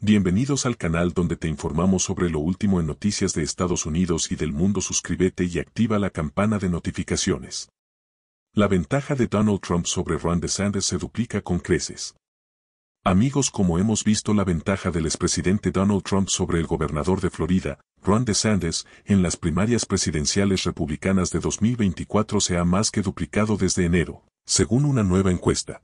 Bienvenidos al canal donde te informamos sobre lo último en noticias de Estados Unidos y del mundo. Suscríbete y activa la campana de notificaciones. La ventaja de Donald Trump sobre Ron DeSantis se duplica con creces. Amigos, como hemos visto la ventaja del expresidente Donald Trump sobre el gobernador de Florida, Ron DeSantis, en las primarias presidenciales republicanas de 2024 se ha más que duplicado desde enero, según una nueva encuesta.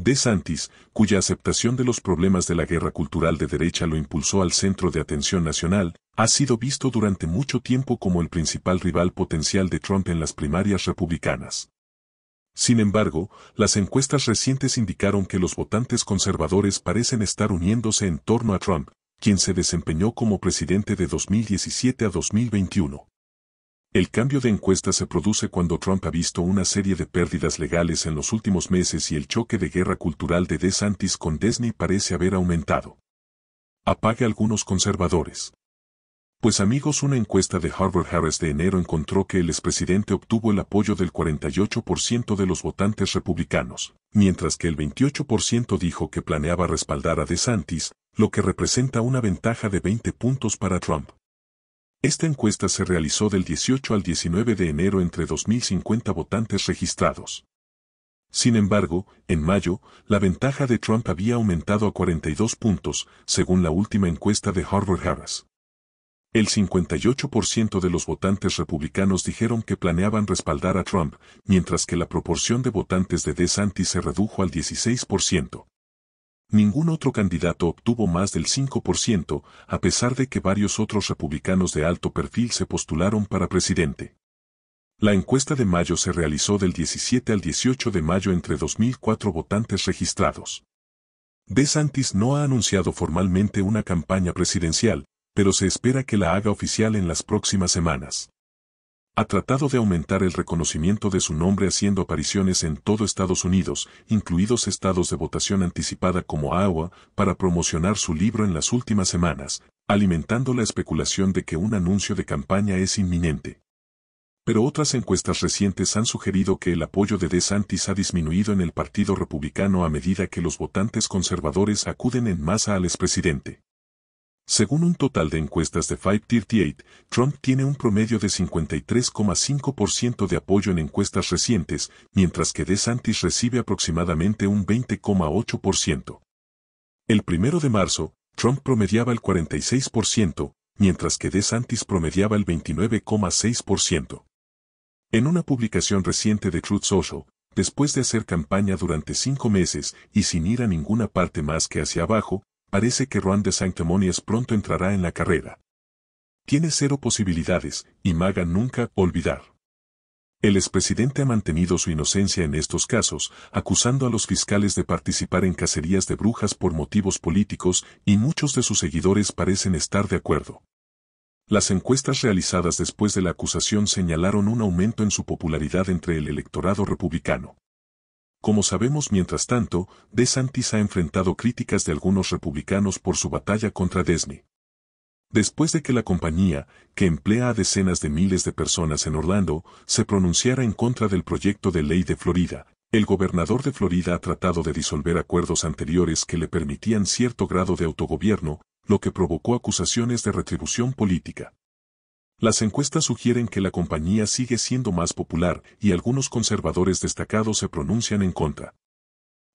De Santis, cuya aceptación de los problemas de la guerra cultural de derecha lo impulsó al centro de atención nacional, ha sido visto durante mucho tiempo como el principal rival potencial de Trump en las primarias republicanas. Sin embargo, las encuestas recientes indicaron que los votantes conservadores parecen estar uniéndose en torno a Trump, quien se desempeñó como presidente de 2017 a 2021. El cambio de encuesta se produce cuando Trump ha visto una serie de pérdidas legales en los últimos meses y el choque de guerra cultural de DeSantis con Disney parece haber aumentado. Apague algunos conservadores. Pues amigos, una encuesta de Harvard Harris de enero encontró que el expresidente obtuvo el apoyo del 48% de los votantes republicanos, mientras que el 28% dijo que planeaba respaldar a DeSantis, lo que representa una ventaja de 20 puntos para Trump. Esta encuesta se realizó del 18 al 19 de enero entre 2.050 votantes registrados. Sin embargo, en mayo, la ventaja de Trump había aumentado a 42 puntos, según la última encuesta de Harvard Harris. El 58% de los votantes republicanos dijeron que planeaban respaldar a Trump, mientras que la proporción de votantes de DeSantis se redujo al 16%. Ningún otro candidato obtuvo más del 5%, a pesar de que varios otros republicanos de alto perfil se postularon para presidente. La encuesta de mayo se realizó del 17 al 18 de mayo entre 2004 votantes registrados. De Santis no ha anunciado formalmente una campaña presidencial, pero se espera que la haga oficial en las próximas semanas. Ha tratado de aumentar el reconocimiento de su nombre haciendo apariciones en todo Estados Unidos, incluidos estados de votación anticipada como Iowa, para promocionar su libro en las últimas semanas, alimentando la especulación de que un anuncio de campaña es inminente. Pero otras encuestas recientes han sugerido que el apoyo de DeSantis ha disminuido en el Partido Republicano a medida que los votantes conservadores acuden en masa al expresidente. Según un total de encuestas de 538, Trump tiene un promedio de 53,5% de apoyo en encuestas recientes, mientras que DeSantis recibe aproximadamente un 20,8%. El primero de marzo, Trump promediaba el 46%, mientras que DeSantis promediaba el 29,6%. En una publicación reciente de Truth Social, después de hacer campaña durante cinco meses y sin ir a ninguna parte más que hacia abajo, parece que Juan de Sanctimonias pronto entrará en la carrera. Tiene cero posibilidades, y Maga nunca olvidar. El expresidente ha mantenido su inocencia en estos casos, acusando a los fiscales de participar en cacerías de brujas por motivos políticos y muchos de sus seguidores parecen estar de acuerdo. Las encuestas realizadas después de la acusación señalaron un aumento en su popularidad entre el electorado republicano. Como sabemos mientras tanto, DeSantis ha enfrentado críticas de algunos republicanos por su batalla contra Disney. Después de que la compañía, que emplea a decenas de miles de personas en Orlando, se pronunciara en contra del proyecto de ley de Florida, el gobernador de Florida ha tratado de disolver acuerdos anteriores que le permitían cierto grado de autogobierno, lo que provocó acusaciones de retribución política. Las encuestas sugieren que la compañía sigue siendo más popular y algunos conservadores destacados se pronuncian en contra.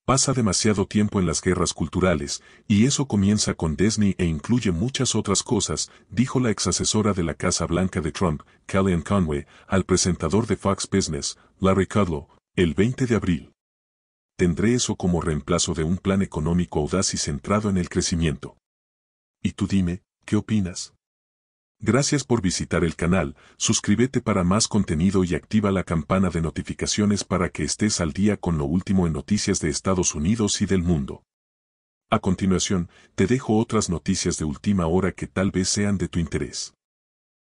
Pasa demasiado tiempo en las guerras culturales, y eso comienza con Disney e incluye muchas otras cosas, dijo la exasesora de la Casa Blanca de Trump, Kellyanne Conway, al presentador de Fox Business, Larry Kudlow, el 20 de abril. Tendré eso como reemplazo de un plan económico audaz y centrado en el crecimiento. Y tú dime, ¿qué opinas? Gracias por visitar el canal, suscríbete para más contenido y activa la campana de notificaciones para que estés al día con lo último en noticias de Estados Unidos y del mundo. A continuación, te dejo otras noticias de última hora que tal vez sean de tu interés.